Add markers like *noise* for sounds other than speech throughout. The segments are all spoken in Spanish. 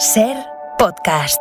Ser podcast.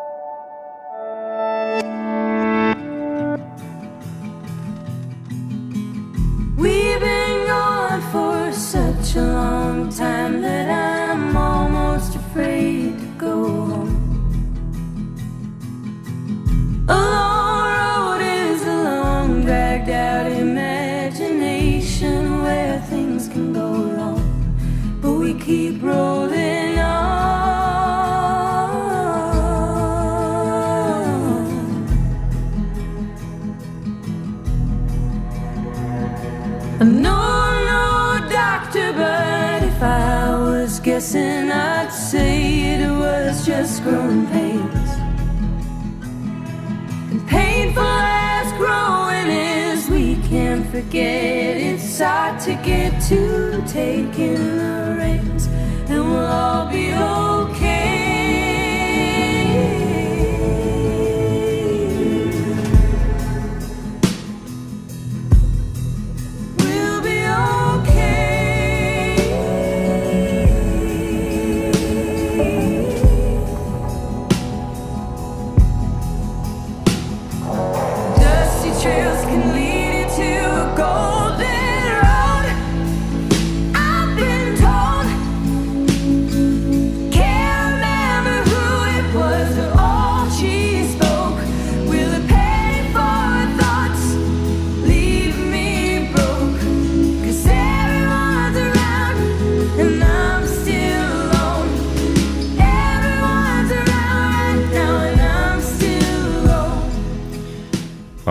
forget it's hard to get to taking the reins, and we'll all be okay.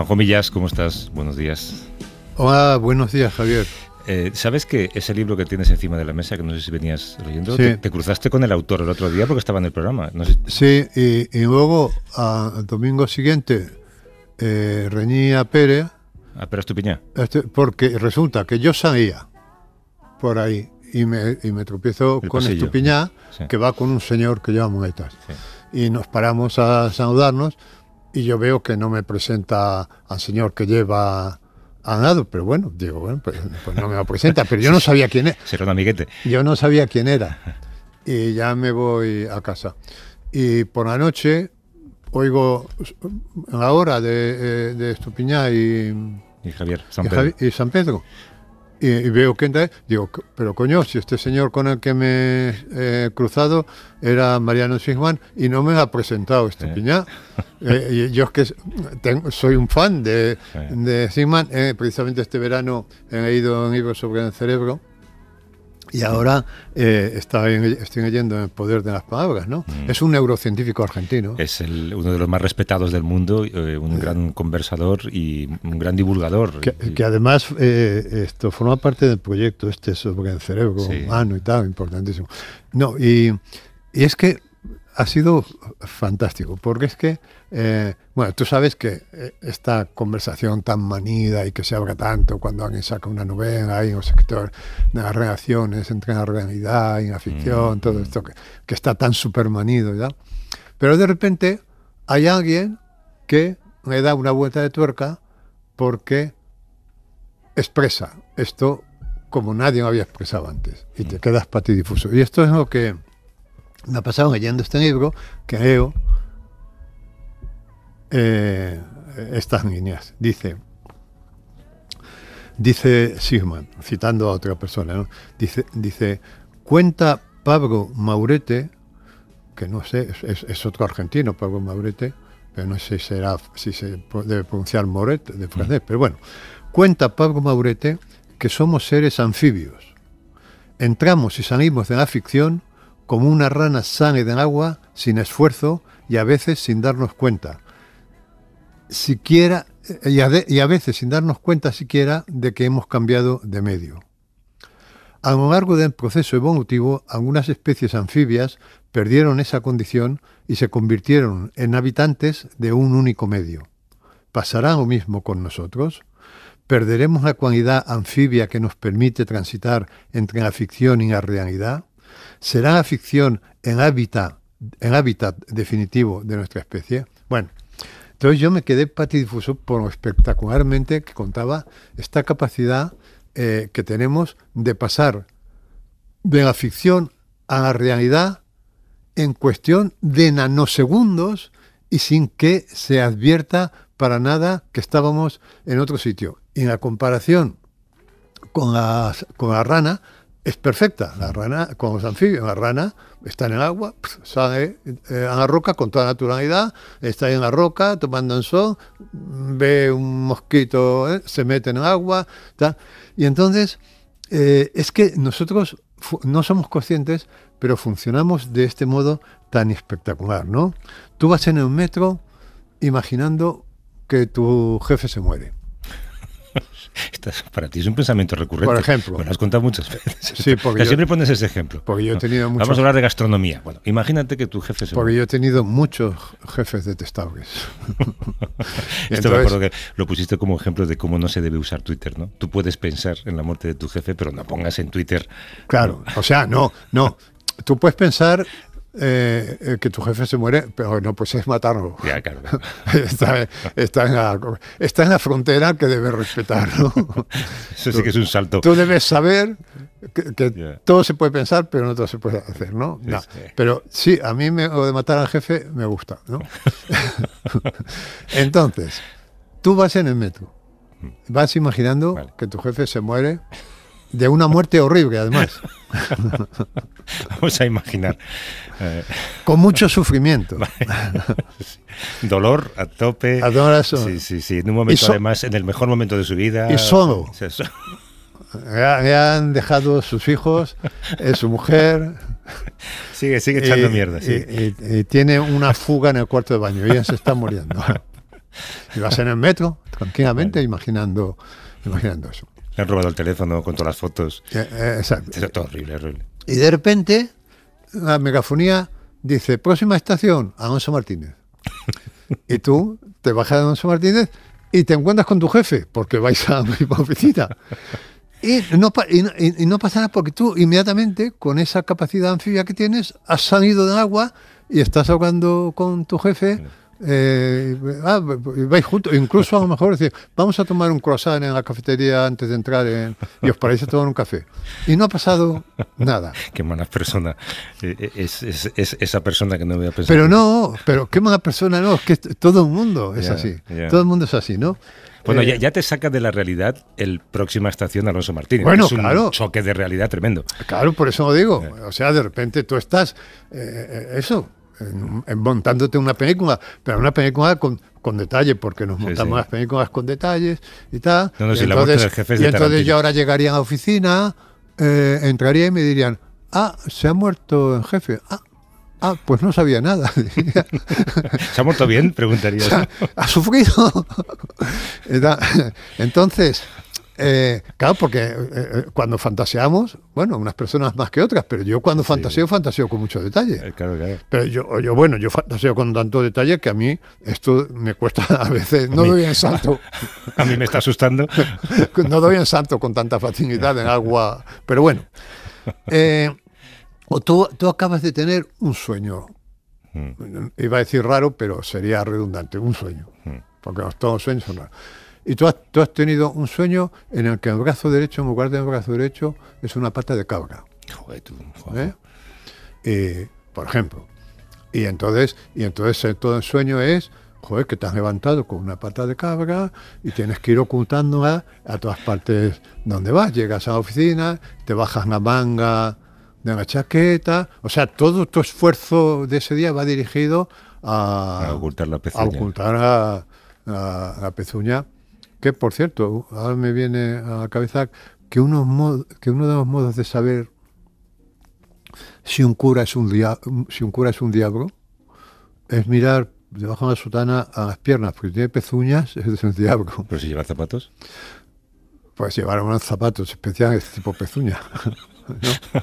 Comillas, ¿cómo estás? Buenos días. Hola, buenos días, Javier. Eh, ¿Sabes que ese libro que tienes encima de la mesa, que no sé si venías leyendo, te, cruzaste con el autor el otro día porque estaba en el programa? Sí, y, luego al domingo siguiente eh, reñí Pérez. A Pérez ah, Tupiñá. Este, porque resulta que yo salía por ahí y me, y me tropiezo con pasillo. que va con un señor que lleva monetas. Y nos paramos a saludarnos y yo veo que no me presenta al señor que lleva a nado, pero bueno, digo, bueno, pues, pues no me lo presenta, pero yo no sabía quién e-, era. Yo no sabía quién era. Y ya me voy a casa. Y por la noche oigo la hora de, eh, de Estupiñá y, y Javier San Pedro. y San Pedro y veo que entra, digo, pero coño, si este señor con el que me he eh, cruzado era Mariano Sigman y no me ha presentado este sí. Eh, yo es que soy un fan de, Sigman, eh, precisamente este verano he ido un libro sobre el cerebro y ahora eh, está estoy leyendo en El Poder de las Palabras, ¿no? Mm. Es un neurocientífico argentino. Es uno de los más respetados del mundo, eh, un eh. gran conversador y un gran divulgador. Que, además esto forma parte del proyecto este sobre el cerebro humano y tal, importantísimo. No, y es que ha sido fantástico, porque es que, eh, bueno, tú sabes que eh, esta conversación tan manida y que se habla tanto cuando alguien saca una novela, hay un sector de las relaciones entre la realidad y la ficción, mm, todo mm. esto que, está tan supermanido, ¿ya? Pero de repente hay alguien que me da una vuelta de tuerca porque expresa esto como nadie lo había expresado antes y te mm. quedas patidifuso. Y esto es lo que me ha pasado leyendo este libro, que eh, estas líneas. Dice, dice Sigmund... citando a otra persona, dice, dice, cuenta Pablo Maurete, que no sé, es, otro argentino, Pablo Maurete, pero no sé si, será, si se debe pronunciar Moret de francés, mm. pero bueno, cuenta Pablo Maurete que somos seres anfibios. Entramos y salimos de la ficción como una rana sangre del agua, sin esfuerzo y a veces sin darnos cuenta. Siquiera, y a veces sin darnos cuenta siquiera de que hemos cambiado de medio. A lo largo del proceso evolutivo, algunas especies anfibias perdieron esa condición y se convirtieron en habitantes de un único medio. ¿Pasará lo mismo con nosotros? ¿Perderemos la cualidad anfibia que nos permite transitar entre la ficción y la realidad? ¿Será la ficción hábitat, en hábitat definitivo de nuestra especie? Bueno, entonces yo me quedé patidifuso por lo espectacularmente que contaba esta capacidad eh, que tenemos de pasar de la ficción a la realidad en cuestión de nanosegundos y sin que se advierta para nada que estábamos en otro sitio. Y en la comparación con con la rana, es perfecta. La mm. rana, como los anfibios, la rana está en el agua, sale a eh, la roca con toda naturalidad, está ahí en la roca tomando el sol, ve un mosquito, eh, se mete en el agua. Y entonces, eh, es que nosotros no somos conscientes, pero funcionamos de este modo tan espectacular, ¿no? Tú vas en el metro imaginando que tu jefe se muere *laughs* para ti es un pensamiento recurrente. Por ejemplo. Me lo has contado muchas veces. Sí, porque siempre pones ese ejemplo. Porque yo he tenido Vamos a hablar de gastronomía. Bueno, imagínate que tu jefe... Se porque yo he tenido muchos jefes detestables. *laughs* Esto me acuerdo que lo pusiste como ejemplo de cómo no se debe usar Twitter, ¿no? Tú puedes pensar en la muerte de tu jefe, pero no pongas en Twitter... Claro, o sea, no, no. Tú puedes pensar eh, eh, que tu jefe se muere, pero no, pues es matarlo. *laughs* está, en la, está, en la, frontera que debes respetar. *laughs* Eso sí que es un salto. Tú debes saber que, todo se puede pensar, pero no todo se puede hacer, ¿no? Pero sí, a mí me, lo de matar al jefe me gusta, ¿no? *laughs* Entonces, tú vas en el metro, mm. vas imaginando que tu jefe se muere de una muerte horrible, además. *laughs* Vamos a imaginar. Eh. Con mucho sufrimiento. *laughs* Dolor a tope. eso. Sí, sí, sí. En un momento, además, en el mejor momento de su vida. Y solo. han dejado sus hijos, su mujer. Sigue, sigue echando mierda. Y, tiene una fuga en el cuarto de baño. ya se está muriendo. *laughs* Y vas en el metro, tranquilamente, imaginando, imaginando eso han robado el teléfono con todas las fotos. Eh, exacto. horrible, horrible. Y de repente, la megafonía dice, próxima estación, Alonso Martínez. *laughs* y tú te bajas a Alonso Martínez y te encuentras con tu jefe, porque vais a la oficina. Y no, y, no, y no, pasa nada porque tú inmediatamente, con esa capacidad anfibia que tienes, has salido del agua y estás hablando con tu jefe eh, ah, vais juntos, incluso a lo mejor decir, vamos a tomar un croissant en la cafetería antes de entrar en, y os paráis a tomar un café. Y no ha pasado nada. *laughs* Qué mala persona eh, eh, es, esa persona que no voy a pensar. Pero no, pero qué mala persona no, es que todo el mundo es así. Todo el mundo es así, ¿no? Bueno, ya, te saca de la realidad el próxima estación Alonso Martínez. Bueno, es un choque de realidad tremendo. Claro, por eso lo digo. O sea, de repente tú estás, eso, montándote una película, pero una película con, con detalle, porque nos montamos las películas con detalles y tal. y entonces, y entonces yo ahora llegaría a la oficina, eh, entraría y me dirían, ah, se ha muerto el jefe, ah, ah pues no sabía nada. *laughs* *laughs* ¿Se ha muerto bien? *laughs* Preguntaría. ¿Ha, ha sufrido? Entonces, eh, claro, porque eh, eh, cuando fantaseamos, bueno, unas personas más que otras, pero yo cuando fantaseo, fantaseo con mucho detalle. Pero yo, yo, bueno, yo fantaseo con tanto detalle que a mí esto me cuesta *laughs* a veces, no doy en salto. *laughs* A mí me está asustando. *laughs* no doy en salto con tanta facilidad en agua, pero bueno. o tú, tú acabas de tener un sueño. Mm. Iba a decir raro, pero sería redundante, un sueño. Mm. Porque todos los sueños son raros. Y tú has, tú has tenido un sueño en el que el brazo derecho, en lugar de el brazo derecho, es una pata de cabra. Joder, tú, joder. ¿Eh? por ejemplo. Y entonces, y entonces todo el sueño es joder, que te has levantado con una pata de cabra y tienes que ir ocultándola a todas partes donde vas. Llegas a la oficina, te bajas la manga de la chaqueta. O sea, todo tu esfuerzo de ese día va dirigido a, ocultar la ocultar la pezuña que por cierto, ahora me viene a la cabeza que, unos que uno de los modos de saber si un cura es un, si un cura es un diablo es mirar debajo de la sotana a las piernas, porque si tiene pezuñas es un diablo. ¿Pero si lleva zapatos? Pues llevar unos zapatos especiales este tipo pezuña. *laughs*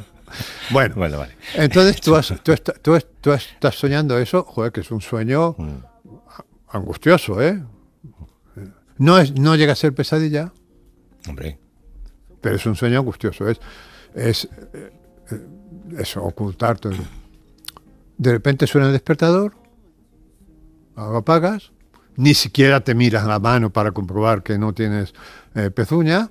Bueno, *laughs* entonces tú, tú, tú, estás soñando eso, joder, que es un sueño mm. angustioso, ¿eh? No, es, no llega a ser pesadilla. Hombre. Pero es un sueño angustioso. Es, es, eh, De repente suena el despertador, lo apagas, ni siquiera te miras la mano para comprobar que no tienes eh, pezuña.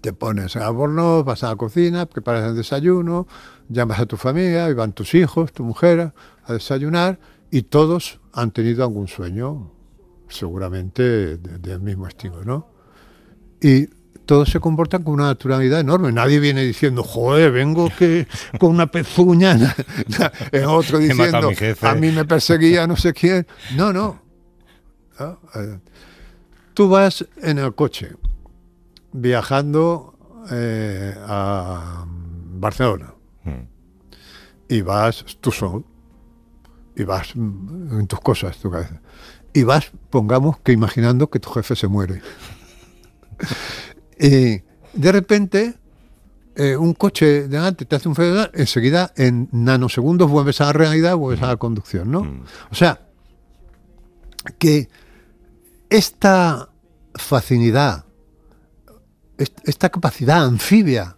Te pones a borno, vas a la cocina, preparas el desayuno, llamas a tu familia, van tus hijos, tu mujer a desayunar y todos han tenido algún sueño seguramente del mismo estilo, ¿no? Y todos se comportan con una naturalidad enorme. Nadie viene diciendo, joder, vengo que *laughs* con una pezuña. es *laughs* otro diciendo, a, mí me perseguía no sé quién. No, no. Ah, eh, tú vas en el coche viajando eh, a Barcelona hmm. y vas tú solo y vas en tus cosas, y vas, pongamos, que imaginando que tu jefe se muere. y *laughs* eh, de repente, eh, un coche delante te hace un federal, enseguida en nanosegundos vuelves a la realidad, vuelves a la conducción, ¿no? Mm. O sea, que esta facilidad, esta capacidad anfibia,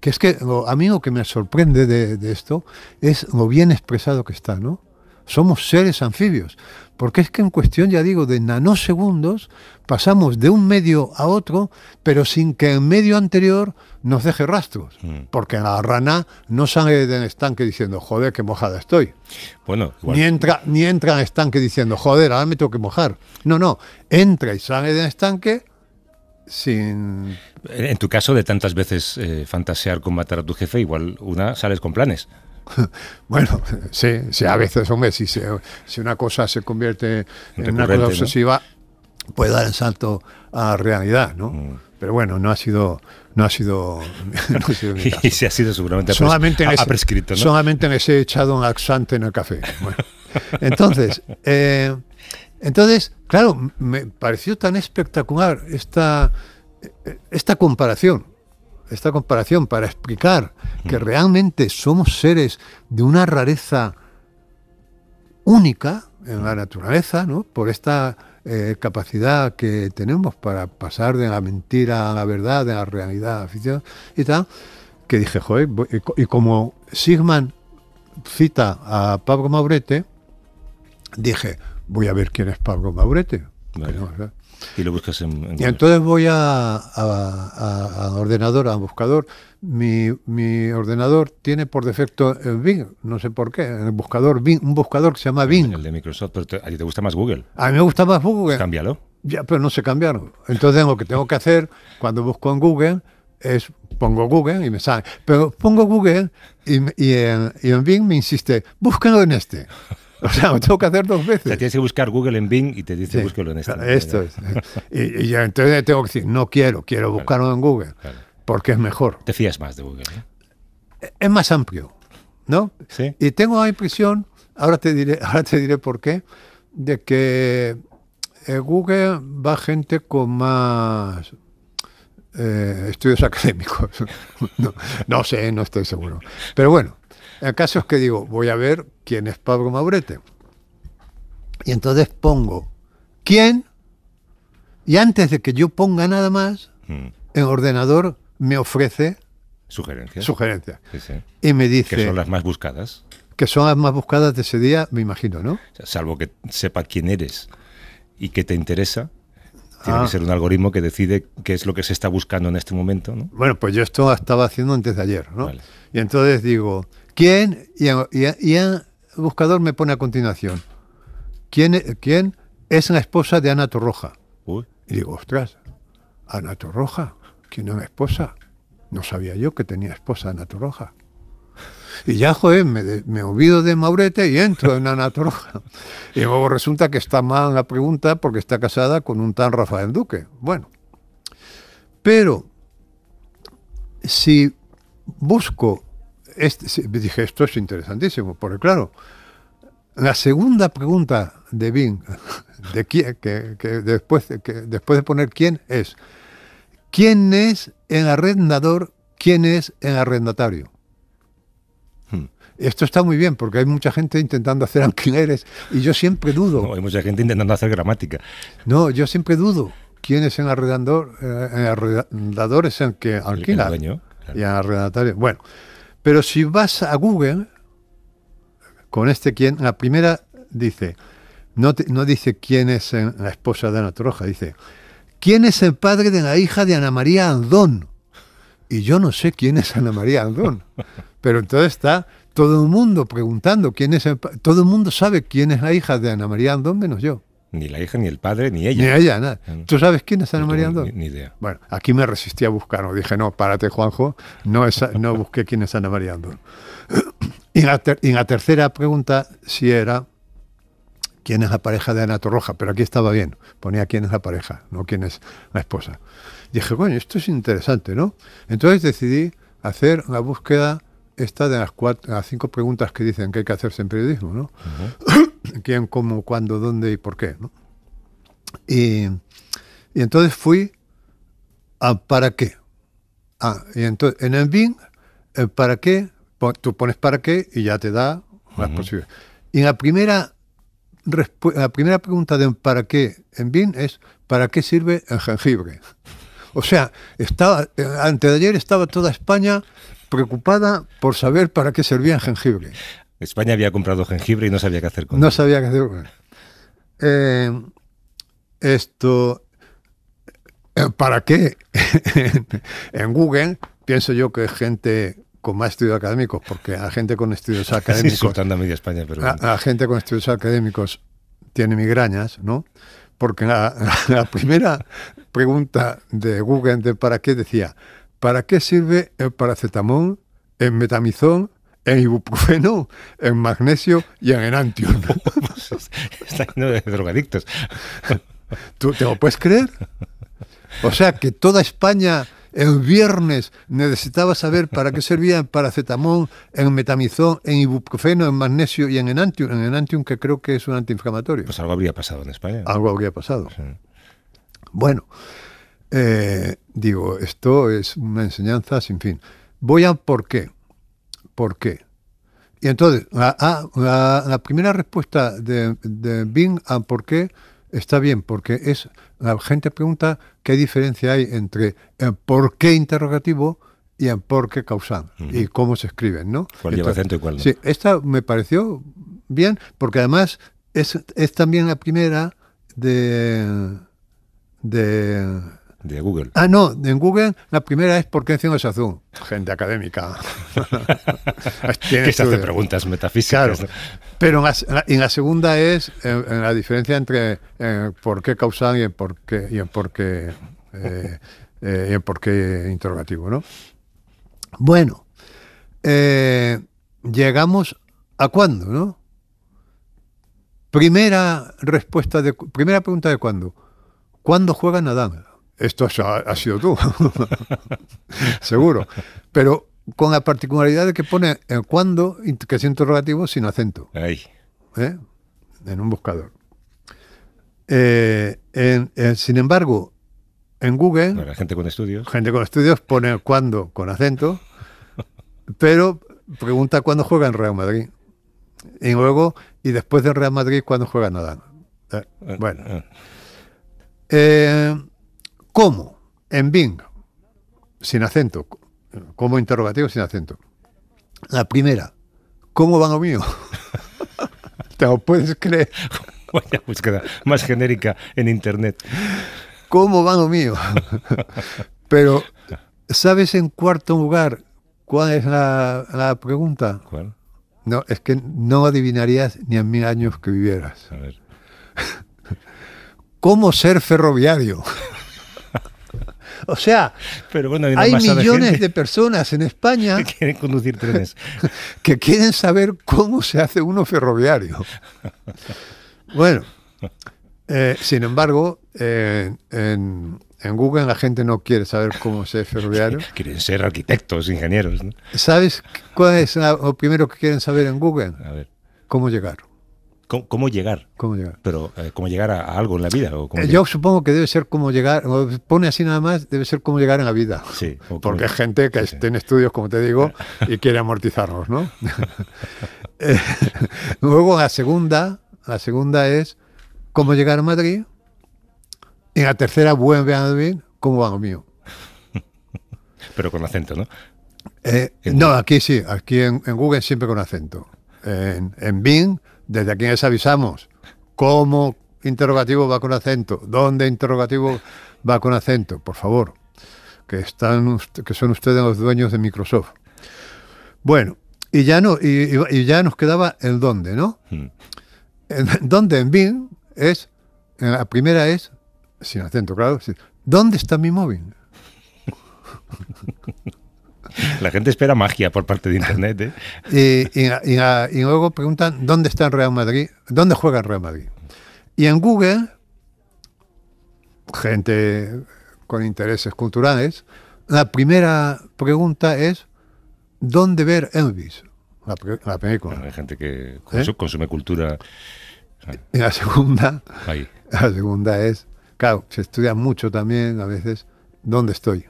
que es que a mí lo que me sorprende de, de esto es lo bien expresado que está, ¿no? somos seres anfibios. Porque es que en cuestión, ya digo, de nanosegundos pasamos de un medio a otro, pero sin que el medio anterior nos deje rastros. Mm. Porque la rana no sale del estanque diciendo, joder, qué mojada estoy. Ni, entra, ni entra en estanque diciendo, joder, ahora me tengo que mojar. No, no, entra y sale del estanque sin... En tu caso de tantas veces eh, fantasear con matar a tu jefe, igual una sales con planes. *laughs* Bueno, sí, sí, a veces, hombre, si, si una cosa se convierte en una cosa obsesiva, puede dar el salto a realidad, ¿no? Mm. Pero bueno, no ha sido no ha sido, *laughs* no ha *laughs* y si ha sido seguramente solamente ha, prescrito, Solamente me he echado un axante en el café. entonces, eh, entonces, claro, me pareció tan espectacular esta, eh, esta comparación esta comparación para explicar que mm. realmente somos seres de una rareza única en la naturaleza, ¿no? por esta eh, capacidad que tenemos para pasar de la mentira a la verdad, de la realidad a la ficción y tal, que dije, joder, y como Sigmund cita a Pablo Maurete, dije, voy a ver quién es Pablo Maurete. Y lo buscas en, Google. Y entonces voy a, a, ordenador, a buscador. Mi, mi, ordenador tiene por defecto el eh, Bing, no sé por qué, el buscador Bing, un buscador que se llama Bing. El de Microsoft, pero te, a ti te gusta más Google. A mí me gusta más Google. Pues cámbialo. Ya, pero no se cambiarlo. Entonces lo que tengo que hacer cuando busco en Google es pongo Google y me sale. Pero pongo Google y, y, en, Bing me insiste, búscalo en este. *laughs* O sea, lo tengo que hacer dos veces. tienes que buscar Google en Bing y te dice búsquelo en esta. esto es. *laughs* y, entonces tengo que decir, no quiero, quiero buscarlo en Google, porque es mejor. Te fías más de Google. ¿eh? Es más amplio, ¿no? Sí. Y tengo la impresión, ahora te diré, *laughs* ahora te diré por qué, de que eh, Google va gente con más eh, estudios académicos. no sé, no estoy seguro. Pero bueno, Acaso es que digo, voy a ver quién es Pablo Maurete. Y entonces pongo quién, y antes de que yo ponga nada más, hmm. el ordenador me ofrece sugerencias. Sugerencias. Y me dice. Que son las más buscadas. Que son las más buscadas de ese día, me imagino, ¿no? Salvo que sepa quién eres y qué te interesa. Tiene que ah. ser un algoritmo que decide qué es lo que se está buscando en este momento, ¿no? Bueno, pues yo esto estaba haciendo antes de ayer, ¿no? Y entonces digo, ¿Quién? Y el buscador me pone a continuación. ¿Quién, es la esposa de Ana Torroja? Y digo, ostras, Ana Torroja, ¿quién es una esposa? No sabía yo que tenía esposa Ana Torroja. Y ya, joder, me, me, olvido de Maurete y entro en Ana Torroja. Y luego resulta que está mal la pregunta porque está casada con un tan Rafael Duque. Bueno, pero si busco este, dije, esto es interesantísimo, porque claro, la segunda pregunta de Bing, *laughs* de que, después, que después de poner quién, es, ¿quién es el arrendador? ¿Quién es el arrendatario? Hmm. Esto está muy bien porque hay mucha gente intentando hacer *laughs* alquileres y yo siempre dudo. hay mucha gente intentando hacer gramática. No, yo siempre dudo quién es el arrendador. Eh, el arrendador es el que alquila. Y el arrendatario. Bueno, pero si vas a Google, con este quien, la primera dice, no, no dice quién es la esposa de Ana Troja, dice, ¿quién es el padre de la hija de Ana María Andón? Y yo no sé quién es Ana María Andón, *laughs* pero entonces está todo el mundo preguntando quién es el Todo el mundo sabe quién es la hija de Ana María Andón, menos yo. Ni la hija, ni el padre, ni ella. Ni ella, nada. ¿Tú sabes quién es Ana María Ni, idea. Bueno, aquí me resistí a buscarlo. Dije, no, párate, Juanjo, no, no busqué quién es Ana María *clears throat* y, la y la tercera pregunta sí era quién es la pareja de Ana Roja pero aquí estaba bien, ponía quién es la pareja, no quién es la esposa. dije, bueno, esto es interesante, ¿no? Entonces decidí hacer la búsqueda esta de las, cuatro, cinco preguntas que dicen que hay que hacerse en periodismo, ¿no? *clears throat* quién, cómo, cuándo, dónde y por qué. Y, entonces fui a para qué. Ah, y entonces en el eh, para qué, tú pones para qué y ya te da las uh posibilidades. Y la primera, la primera pregunta de para qué en es ¿para qué sirve el jengibre? O sea, estaba, eh, antes de ayer estaba toda España preocupada por saber para qué servía el jengibre. España había comprado jengibre y no sabía qué hacer con él. No sabía qué hacer con eh, esto, eh, ¿para qué? *laughs* en Google pienso yo que gente con más estudios académicos, porque a gente con estudios *laughs* académicos... a España, pero... A, gente con estudios académicos tiene migrañas, ¿no? Porque *laughs* la, primera pregunta de Google de para qué decía, ¿para qué sirve el paracetamol, el metamizón en ibuprofeno, en magnesio y en enantium. *laughs* Pues, está lleno de drogadictos. ¿Tú te lo puedes creer? O sea, que toda España el viernes necesitaba saber para qué servía servían paracetamol, en metamizón, en ibuprofeno, en magnesio y en enantium. En enantium, que creo que es un antiinflamatorio. Pues algo habría pasado en España. Algo habría pasado. Bueno, eh, digo, esto es una enseñanza sin fin. Voy a por qué. ¿Por qué? Y entonces, la, ah, primera respuesta de, Bing a por qué está bien, porque es la gente pregunta qué diferencia hay entre el por qué interrogativo y el por qué causal y cómo se escriben, ¿no? Sí, esta me pareció bien, porque además es, es también la primera de, de de Google. Ah, no, en Google la primera es ¿por qué es azul? Gente académica. *laughs* que se hace preguntas metafísicas. Pero en la, segunda es la diferencia entre eh, por qué causan? y en por qué, y en por qué, eh, eh, y por qué interrogativo, ¿no? Bueno, llegamos a cuándo, ¿no? Primera respuesta de primera pregunta de cuándo. ¿Cuándo juega Nadal? esto ha, sido tú, *laughs* seguro. Pero con la particularidad de que pone el cuándo, que es interrogativo, sin acento. Ahí. ¿Eh? En un buscador. Eh, eh, sin embargo, en Google. la gente con estudios. Gente con estudios pone el cuándo con acento, pero pregunta cuándo juega en Real Madrid. Y luego, y después de Real Madrid, cuándo juega Nadal. bueno. Eh, ¿Cómo? En Bing, sin acento, ¿Cómo? interrogativo sin acento. La primera, ¿cómo van lo mío? *laughs* ¿Te lo puedes creer? *laughs* Vaya búsqueda más genérica en Internet. ¿Cómo van lo mío? *laughs* Pero, ¿sabes en cuarto lugar cuál es la, pregunta? ¿Cuál? No, es que no adivinarías ni a mil años que vivieras. A ver. ¿Cómo ser ferroviario? O sea, Pero hay, millones de, personas en España que quieren conducir trenes. *laughs* que quieren saber cómo se hace uno ferroviario. Bueno, eh, sin embargo, eh, en, Google la gente no quiere saber cómo se hace ferroviario. *laughs* quieren ser arquitectos, ingenieros. ¿Sabes cuál es lo primero que quieren saber en Google? A ver. ¿Cómo llegar? ¿Cómo, llegar? ¿Cómo llegar? Pero, eh, ¿cómo llegar a, algo en la vida? Eh, yo supongo que debe ser como llegar, pone así nada más, debe ser cómo llegar en la vida. Sí. *laughs* Porque hay gente que está en estudios, como te digo, y quiere amortizarlos, ¿no? *laughs* Eh, *laughs* luego la segunda, la segunda es cómo llegar a Madrid. Y la tercera, vuelve a Madrid, cómo hago mío. Pero con acento, ¿no? no, aquí sí, aquí en, Google siempre con acento. En, en Bing desde aquí les avisamos. ¿Cómo interrogativo va con acento? ¿Dónde interrogativo va con acento? Por favor, que, están, que son ustedes los dueños de Microsoft. Bueno, y ya, no, y, ya nos quedaba el dónde, ¿no? Hmm. dónde en BIM es, en la primera es, sin acento, claro, ¿dónde está mi móvil? *laughs* *laughs* La gente espera magia por parte de Internet. ¿eh? Y, luego preguntan, ¿dónde está el Real Madrid? ¿Dónde juega el Real Madrid? Y en Google, gente con intereses culturales, la primera pregunta es, ¿dónde ver Elvis? La, película. hay gente que ¿Eh? consume, cultura. Ah. Y la segunda, *laughs* la segunda es, claro, se estudia mucho también a veces, ¿dónde estoy?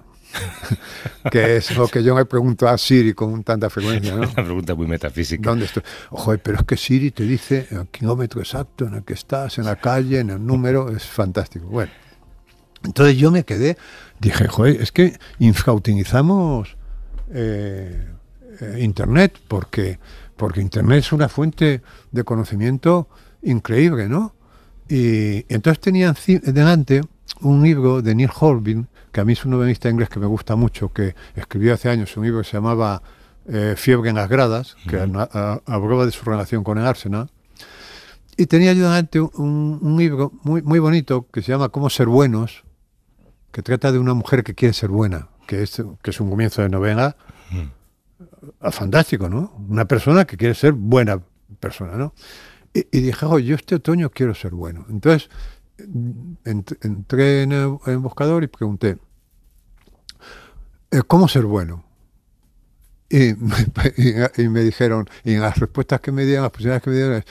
que es lo que yo me pregunto a Siri con tanta frecuencia. ¿no? *laughs* Una pregunta muy metafísica. ¿Dónde estoy? Ojo, eh, pero es que Siri te dice el kilómetro exacto en el que estás, en la calle, en el número, es fantástico. Bueno, entonces yo me quedé, dije, joder, es que infrautilizamos eh, eh, Internet porque, porque Internet es una fuente de conocimiento increíble, ¿no? Y entonces tenía delante un libro de Neil Holbin que a mí es un novelista inglés que me gusta mucho, que escribió hace años un libro que se llamaba eh, Fiebre en las gradas, que uh hablaba de su relación con el Arsenal. Y tenía yo un, libro muy, bonito que se llama Cómo ser buenos, que trata de una mujer que quiere ser buena, que es, un comienzo de novela fantástico, ¿no? Una persona que quiere ser buena persona, ¿no? Y, dije, oye, yo este otoño quiero ser bueno. Entonces entré en el, en buscador y pregunté, eh, ¿cómo ser bueno? *laughs* Y me, dijeron, y en las respuestas que me dieron, las posibilidades que me dieron,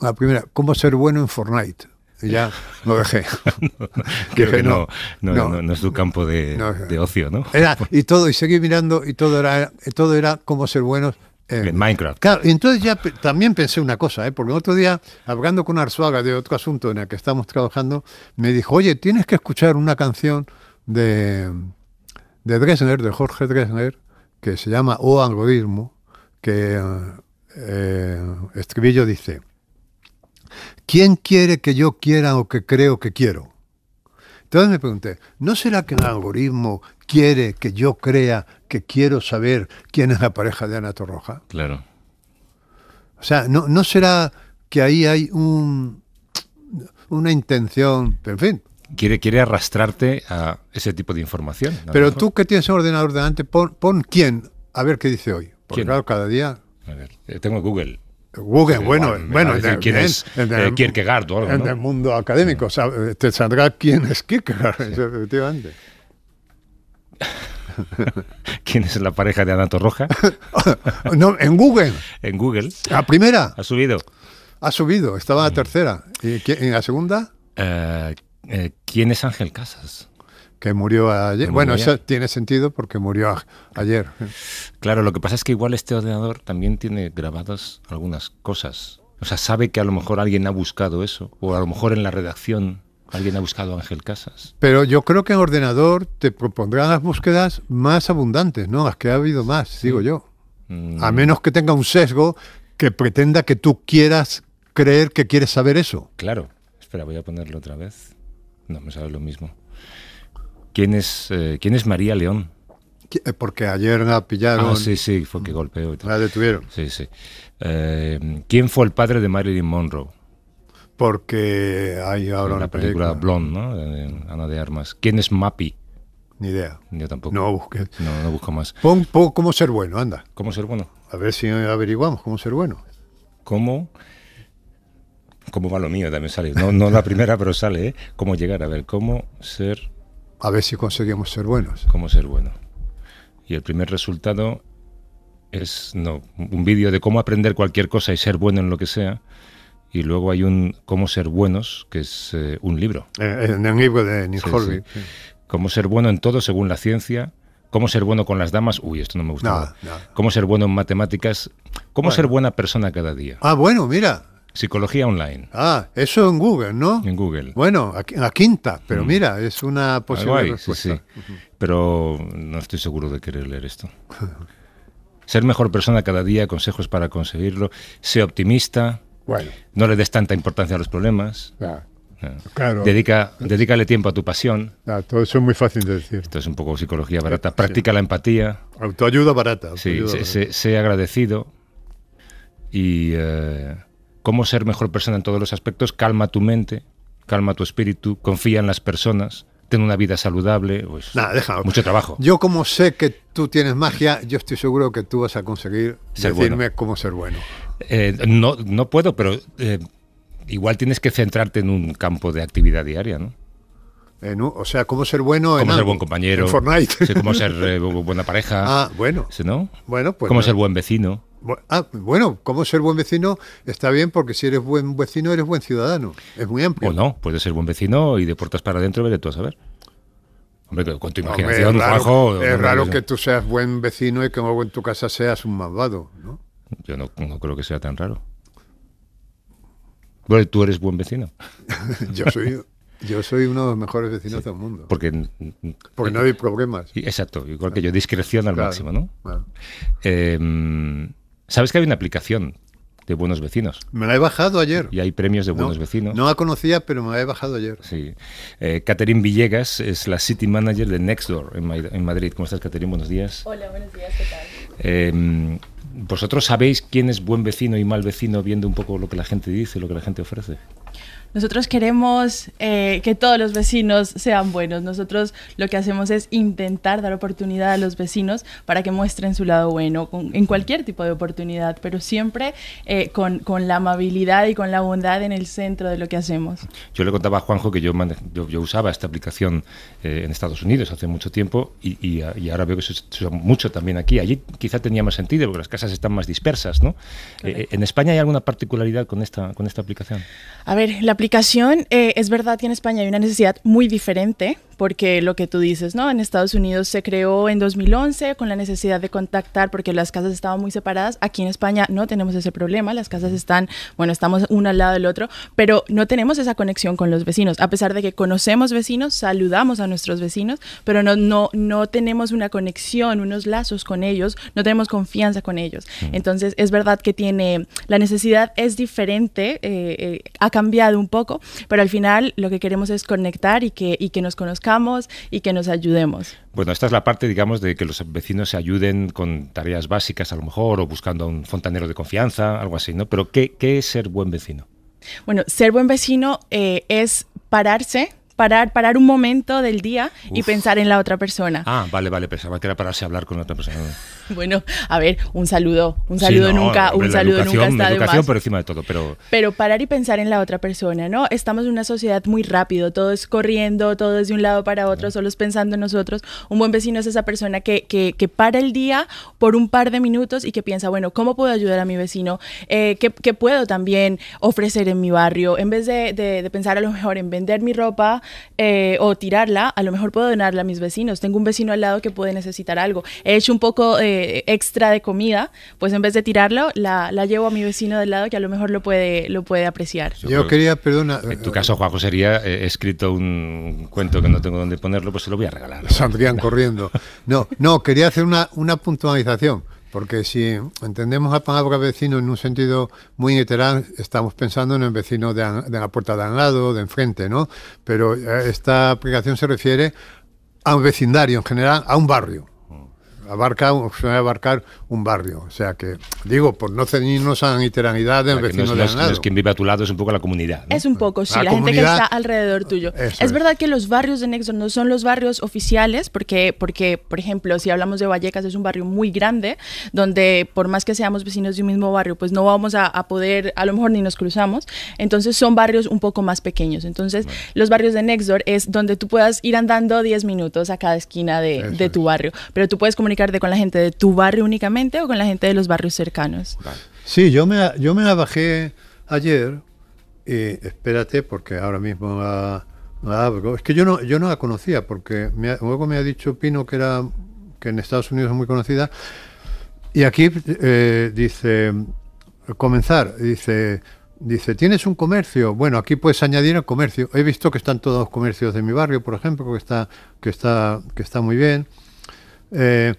la primera, ¿cómo ser bueno en Fortnite? Y ya lo dejé. *laughs* no, *laughs* que no no, es tu campo de, ocio, ¿no? Era, y todo, y seguí mirando, y todo era, todo era cómo ser bueno en, Minecraft. Claro, y entonces ya también pensé una cosa, ¿eh? porque otro día, hablando con Arzuaga de otro asunto en el que estamos trabajando, me dijo, oye, tienes que escuchar una canción de de Dresner, de Jorge Dresner, que se llama O algoritmo, que eh, Estribillo dice, ¿quién quiere que yo quiera o que creo que quiero? Entonces me pregunté, ¿no será que el algoritmo quiere que yo crea que quiero saber quién es la pareja de Ana Torroja? Claro. O sea, ¿no, no será que ahí hay un, una intención, en fin, quiere, arrastrarte a ese tipo de información. Pero tú que tienes un ordenador delante, pon, quién, a ver qué dice hoy. Porque claro, cada día... A ver, eh, tengo Google. Google, bueno, bueno, ¿quién es eh, Kierkegaard o algo, En el mundo académico, te saldrá quién es Kierkegaard, *laughs* efectivamente. *laughs* ¿Quién es la pareja de Anato Roja? *laughs* no, en Google. En Google. ¿La primera? Ha subido. Ha subido, estaba la mm. tercera. ¿Y en la segunda? Eh, eh, ¿quién es Ángel Casas? Que murió ayer. bueno, eso tiene sentido porque murió ayer. Claro, lo que pasa es que igual este ordenador también tiene grabadas algunas cosas. O sea, sabe que a lo mejor alguien ha buscado eso, o a lo mejor en la redacción alguien ha buscado a Ángel Casas. Pero yo creo que en ordenador te propondrán las búsquedas más abundantes, ¿no? Las que ha habido más, digo yo. Mm. A menos que tenga un sesgo que pretenda que tú quieras creer que quieres saber eso. Claro. Espera, voy a ponerlo otra vez. No me sabe lo mismo. ¿Quién es, eh, ¿quién es María León? Eh, porque ayer la pillaron. Ah, sí, sí, fue que golpeó. Y La detuvieron. Sí, sí. Eh, ¿Quién fue el padre de Marilyn Monroe? Porque hay ahora una película, película. Blonde, ¿no? Ana de Armas. ¿Quién es Mappy? Ni idea. Yo tampoco. No busqué. No, no busco más. Pon, cómo ser bueno, anda. ¿Cómo ser bueno? A ver si averiguamos cómo ser bueno. ¿Cómo cómo va lo mío también sale. No, la primera, pero sale, ¿eh? Cómo llegar, a ver, cómo ser... A ver si conseguimos ser buenos. Cómo ser bueno. Y el primer resultado es no, un vídeo de cómo aprender cualquier cosa y ser bueno en lo que sea. Y luego hay un Cómo ser buenos, que es eh, un libro. En eh, eh libro de Nick Cómo ser bueno en todo según la ciencia. Cómo ser bueno con las damas. Uy, esto no me gusta. Cómo ser bueno en matemáticas. Cómo ser buena persona cada día. Ah, bueno, mira. Psicología Online. Ah, eso en Google, ¿no? En Google. Bueno, a, quinta, pero mm. mira, es una posible Sí, Pero no estoy seguro de querer leer esto. Ser mejor persona cada día, consejos para conseguirlo. Sé optimista. No le des tanta importancia a los problemas. Claro. Dedica, dedícale tiempo a tu pasión. todo eso es muy fácil de decir. Esto es un poco psicología barata. Practica la empatía. Autoayuda barata. sí, Sé, agradecido y eh, cómo ser mejor persona en todos los aspectos, calma tu mente, calma tu espíritu, confía en las personas, ten una vida saludable. Pues, Mucho trabajo. Yo como sé que tú tienes magia, yo estoy seguro que tú vas a conseguir ser decirme cómo ser bueno. Eh, no, no puedo, pero eh, igual tienes que centrarte en un campo de actividad diaria, ¿no? o sea, cómo ser bueno cómo en ser buen compañero, Fortnite, cómo ser eh, *laughs* buena pareja, ah, bueno, ¿sí, ¿no? Bueno, pues cómo ser buen vecino. Ah, bueno, ¿cómo ser buen vecino? Está bien porque si eres buen vecino eres buen ciudadano. Es muy amplio. O no, puedes ser buen vecino y de puertas para adentro veré todo, a saber. Hombre, con tu imaginación, trabajo. es raro, que tú seas buen vecino y que en tu casa seas un malvado, ¿no? Yo no, creo que sea tan raro. tú eres buen vecino. *laughs* yo soy yo soy uno de los mejores vecinos del mundo. Porque, no hay problemas. Exacto, igual que yo, discreción al máximo, ¿no? Em, ¿Sabes que hay una aplicación de buenos vecinos? Me la he bajado ayer. Y hay premios de buenos vecinos. No la conocía, pero me la he bajado ayer. Sí. Eh, Catherine Villegas es la city manager de Nextdoor en, Madrid. ¿Cómo estás, Catherine? Buenos días. Hola, buenos días. ¿Qué tal? Em, ¿Vosotros sabéis quién es buen vecino y mal vecino viendo un poco lo que la gente dice, lo que la gente ofrece? Nosotros queremos eh, que todos los vecinos sean buenos. Nosotros lo que hacemos es intentar dar oportunidad a los vecinos para que muestren su lado bueno en cualquier tipo de oportunidad, pero siempre eh, con, la amabilidad y con la bondad en el centro de lo que hacemos. Yo le contaba a Juanjo que yo, yo, usaba esta aplicación eh, en Estados Unidos hace mucho tiempo y, ahora veo que se usa mucho también aquí. Allí quizá tenía más sentido porque las casas están más dispersas. ¿no? ¿En España hay alguna particularidad con esta, con esta aplicación? A ver, la aplicación, eh, es verdad que en España hay una necesidad muy diferente porque lo que tú dices, ¿no? En Estados Unidos se creó en 2011 con la necesidad de contactar porque las casas estaban muy separadas. Aquí en España no tenemos ese problema, las casas están, bueno, estamos una al lado del otro, pero no tenemos esa conexión con los vecinos, a pesar de que conocemos vecinos, saludamos a nuestros vecinos, pero no, no, no tenemos una conexión, unos lazos con ellos, no tenemos confianza con ellos. Entonces, es verdad que tiene, la necesidad es diferente, eh, eh, ha cambiado un poco, pero al final lo que queremos es conectar y que, y que nos conozcan y que nos ayudemos. Bueno, esta es la parte, digamos, de que los vecinos se ayuden con tareas básicas a lo mejor o buscando un fontanero de confianza, algo así, ¿no? Pero ¿qué, es ser buen vecino? Bueno, ser buen vecino eh, es pararse parar, parar un momento del día y pensar en la otra persona. Ah, vale, vale, pensaba que era pararse a hablar con otra persona. *laughs* Bueno, a ver, un saludo, un saludo nunca, un saludo nunca está de más. por encima de todo, pero pero parar y pensar en la otra persona, ¿no? Estamos en una sociedad muy rápido, todo es corriendo, todo es de un lado para otro, solo es pensando en nosotros. Un buen vecino es esa persona que, que, que para el día por un par de minutos y que piensa, bueno, ¿cómo puedo ayudar a mi vecino? Eh, ¿qué, puedo también ofrecer en mi barrio? En vez de, de, pensar a lo mejor en vender mi ropa eh, o tirarla, a lo mejor puedo donarla a mis vecinos. Tengo un vecino al lado que puede necesitar algo. He hecho un poco eh, eh, extra de comida, pues en vez de tirarlo, la, llevo a mi vecino del lado que a lo mejor lo puede, lo puede apreciar. Yo quería, perdona. En tu eh, caso, Juanjo, sería eh, escrito un cuento que no tengo dónde ponerlo, pues se lo voy a regalar. *laughs* Saldrían corriendo. No, no, quería hacer una, puntualización. Porque si entendemos la palabra vecino en un sentido muy literal, estamos pensando en el vecino de, de la puerta de al lado, de enfrente, ¿no? Pero esta aplicación se refiere a un vecindario en general, a un barrio abarca, suele abarcar un barrio. O sea que, digo, por no ceñirnos a la literalidad del vecino es, de quien vive a tu lado, es un poco la comunidad. Es un poco, sí, la, gente que está alrededor tuyo. Es, verdad que los barrios de Nexdor no son los barrios oficiales, porque, porque, por ejemplo, si hablamos de Vallecas, es un barrio muy grande, donde por más que seamos vecinos de un mismo barrio, pues no vamos a, poder, a lo mejor ni nos cruzamos. Entonces son barrios un poco más pequeños. Entonces, los barrios de Nexdor es donde tú puedas ir andando 10 minutos a cada esquina de, de tu barrio, pero tú puedes comunicar con la gente de tu barrio únicamente o con la gente de los barrios cercanos? Sí, yo me, yo me la bajé ayer. Y espérate, porque ahora mismo la, abro. Es que yo no, yo no la conocía, porque luego me ha dicho Pino que era que en Estados Unidos es muy conocida. Y aquí eh, dice, comenzar, dice, dice, ¿tienes un comercio? Bueno, aquí puedes añadir el comercio. He visto que están todos los comercios de mi barrio, por ejemplo, que está, que está, que está muy bien. Eh,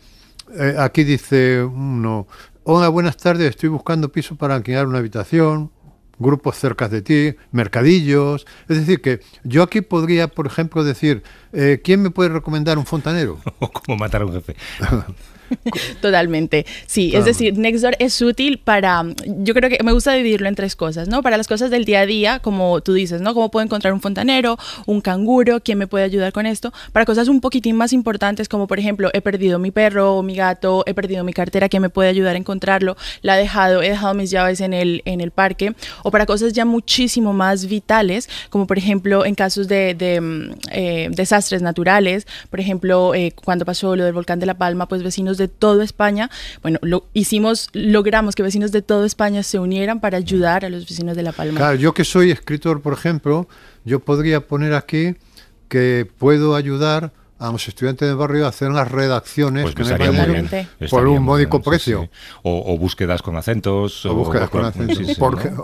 eh, aquí dice uno, hola, buenas tardes, estoy buscando piso para alquilar una habitación, grupos cerca de ti, mercadillos. Es decir, que yo aquí podría, por ejemplo, decir, eh, ¿quién me puede recomendar un fontanero? *laughs* O cómo matar a un jefe. *laughs* *laughs* Totalmente, sí. Es decir, Nextdoor es útil para, yo creo que me gusta dividirlo en tres cosas, ¿no? Para las cosas del día a día, como tú dices, ¿no? Cómo puedo encontrar un fontanero, un canguro, quién me puede ayudar con esto. Para cosas un poquitín más importantes, como por ejemplo, he perdido mi perro o mi gato, he perdido mi cartera, quién me puede ayudar a encontrarlo, la he dejado, he dejado mis llaves en el, en el parque. O para cosas ya muchísimo más vitales, como por ejemplo en casos de, mm, eh, desastres naturales, por ejemplo, eh, cuando pasó lo del volcán de La Palma, pues vecinos de toda España, bueno, lo hicimos, logramos que vecinos de toda España se unieran para ayudar a los vecinos de La Palma. Claro, yo que soy escritor, por ejemplo, yo podría poner aquí que puedo ayudar a los estudiantes del barrio hacen hacer redacciones pues por un módico precio. O, búsquedas con acentos. O, búsquedas con acentos.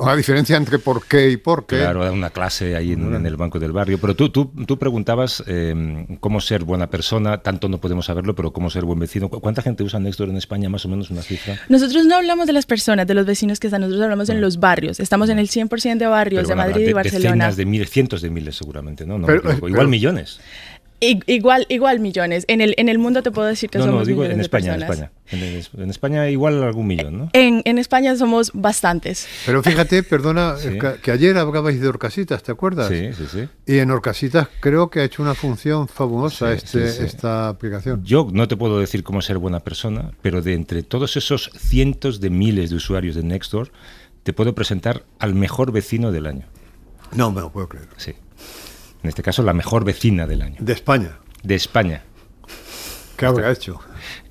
La diferencia entre por qué y por qué. Claro, una clase ahí en, el banco del barrio. Pero tú, tú, preguntabas eh, cómo ser buena persona, tanto no podemos saberlo, pero cómo ser buen vecino. ¿Cuánta gente usa Nextdoor en España? Más o menos una cifra. Nosotros no hablamos de las personas, de los vecinos que están, nosotros hablamos en los barrios. Estamos en el 100% de barrios de Madrid y Barcelona. de miles, cientos de miles seguramente, ¿no? Eh, igual millones. Igual, igual millones. En el, en el mundo te puedo decir que somos millones en España, En España. En, España igual algún millón, ¿no? En, en España somos bastantes. Pero fíjate, *laughs* perdona, eh, que, ayer hablabais de Orcasitas, ¿te acuerdas? Sí, sí, sí. Y en Orcasitas creo que ha hecho una función fabulosa este, esta aplicación. Yo no te puedo decir cómo ser buena persona, pero de entre todos esos cientos de miles de usuarios de Nextdoor, te puedo presentar al mejor vecino del año. No me lo puedo creer. Sí. En este caso, la mejor vecina del año. De España. De España. ¿Qué habrá hecho?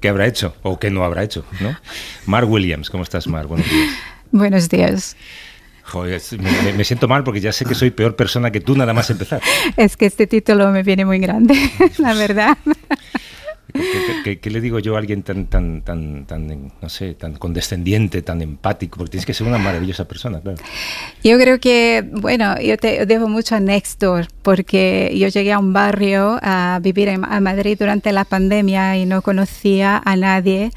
¿Qué habrá hecho o qué no habrá hecho? ¿no? Mar Williams, ¿cómo estás, Mar? Buenos días. Buenos días. Joder, me, siento mal porque ya sé que soy peor persona que tú nada más empezar. Es que este título me viene muy grande, *laughs* la verdad. ¿Qué, le digo yo a alguien tan, tan, tan, tan, no sé, tan condescendiente, tan empático? Porque tienes que ser una maravillosa persona, claro. Yo creo que, bueno, yo te debo mucho a Nextdoor, porque yo llegué a un barrio a vivir en, a Madrid durante la pandemia y no conocía a nadie.